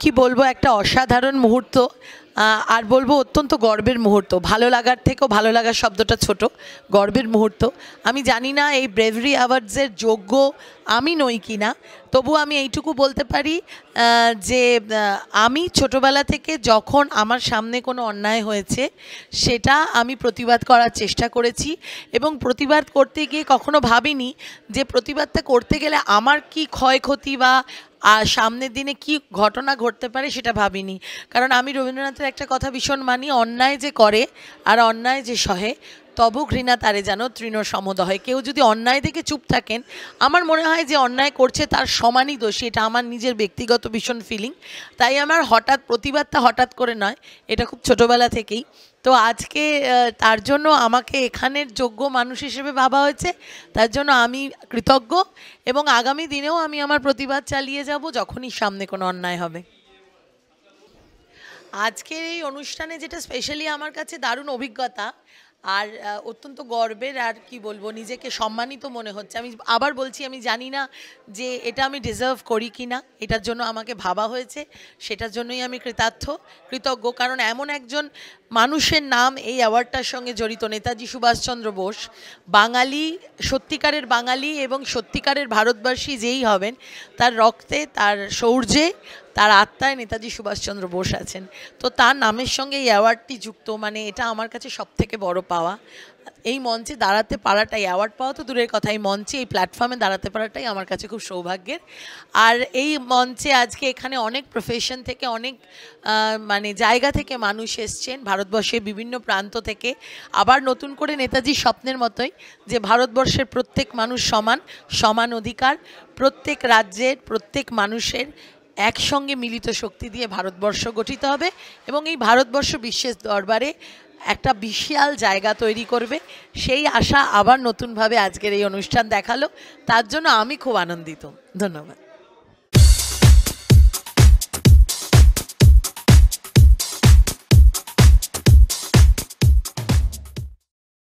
কি বলবো একটা অসাধারণ মুহূর্ত আর বলবো অত্যন্ত গর্বের মুহূর্ত ভালো লাগার থেকেও ভালো লাগার শব্দটা ছোট গর্বের মুহূর্ত আমি জানি না এই ব্রেভরি অ্যাওয়ার্ডসের যোগ্য আমি নই কি না তবু আমি এইটুকু বলতে পারি যে আমি ছোটবেলা থেকে যখন আমার সামনে কোনো অন্যায় হয়েছে সেটা আমি প্রতিবাদ করার চেষ্টা করেছি এবং প্রতিবাদ করতে গিয়ে কখনো ভাবিনি যে প্রতিবাদটা করতে গেলে আমার কি ক্ষয়ক্ষতি বা আর সামনের দিনে কি ঘটনা ঘটতে পারে সেটা ভাবিনি কারণ আমি রবীন্দ্রনাথের শাস্ত্রে একটা কথা ভীষণ মানি অন্যায় যে করে আর অন্যায় যে সহে তবু ঘৃণা তারে যেন তৃণ হয় কেউ যদি অন্যায় দেখে চুপ থাকেন আমার মনে হয় যে অন্যায় করছে তার সমানই দোষী এটা আমার নিজের ব্যক্তিগত ভীষণ ফিলিং তাই আমার হঠাৎ প্রতিবাদটা হঠাৎ করে নয় এটা খুব ছোটোবেলা থেকেই তো আজকে তার জন্য আমাকে এখানের যোগ্য মানুষ হিসেবে ভাবা হয়েছে তার জন্য আমি কৃতজ্ঞ এবং আগামী দিনেও আমি আমার প্রতিবাদ চালিয়ে যাব যখনই সামনে কোনো অন্যায় হবে আজকের এই অনুষ্ঠানে যেটা স্পেশালি আমার কাছে দারুণ অভিজ্ঞতা আর অত্যন্ত গর্বের আর কি বলবো নিজেকে সম্মানিত মনে হচ্ছে আমি আবার বলছি আমি জানি না যে এটা আমি ডিজার্ভ করি কি না এটার জন্য আমাকে ভাবা হয়েছে সেটার জন্যই আমি কৃতার্থ কৃতজ্ঞ কারণ এমন একজন মানুষের নাম এই অ্যাওয়ার্ডটার সঙ্গে জড়িত নেতাজি সুভাষচন্দ্র বোস বাঙালি সত্যিকারের বাঙালি এবং সত্যিকারের ভারতবাসী যেই হবেন তার রক্তে তার শৌর্যে তার আত্মায় নেতাজি সুভাষচন্দ্র বোস আছেন তো তার নামের সঙ্গে এই অ্যাওয়ার্ডটি যুক্ত মানে এটা আমার কাছে সব থেকে বড় পাওয়া এই মঞ্চে দাঁড়াতে পারাটাই অ্যাওয়ার্ড পাওয়া তো দূরের কথা এই মঞ্চে এই প্ল্যাটফর্মে দাঁড়াতে পারাটাই আমার কাছে খুব সৌভাগ্যের আর এই মঞ্চে আজকে এখানে অনেক প্রফেশন থেকে অনেক মানে জায়গা থেকে মানুষ এসছেন ভারতবর্ষের বিভিন্ন প্রান্ত থেকে আবার নতুন করে নেতাজি স্বপ্নের মতোই যে ভারতবর্ষের প্রত্যেক মানুষ সমান সমান অধিকার প্রত্যেক রাজ্যের প্রত্যেক মানুষের একসঙ্গে মিলিত শক্তি দিয়ে ভারতবর্ষ গঠিত হবে এবং এই ভারতবর্ষ বিশ্বের দরবারে একটা বিশাল জায়গা তৈরি করবে সেই আশা আবার নতুনভাবে আজকের এই অনুষ্ঠান দেখালো তার জন্য আমি খুব আনন্দিত ধন্যবাদ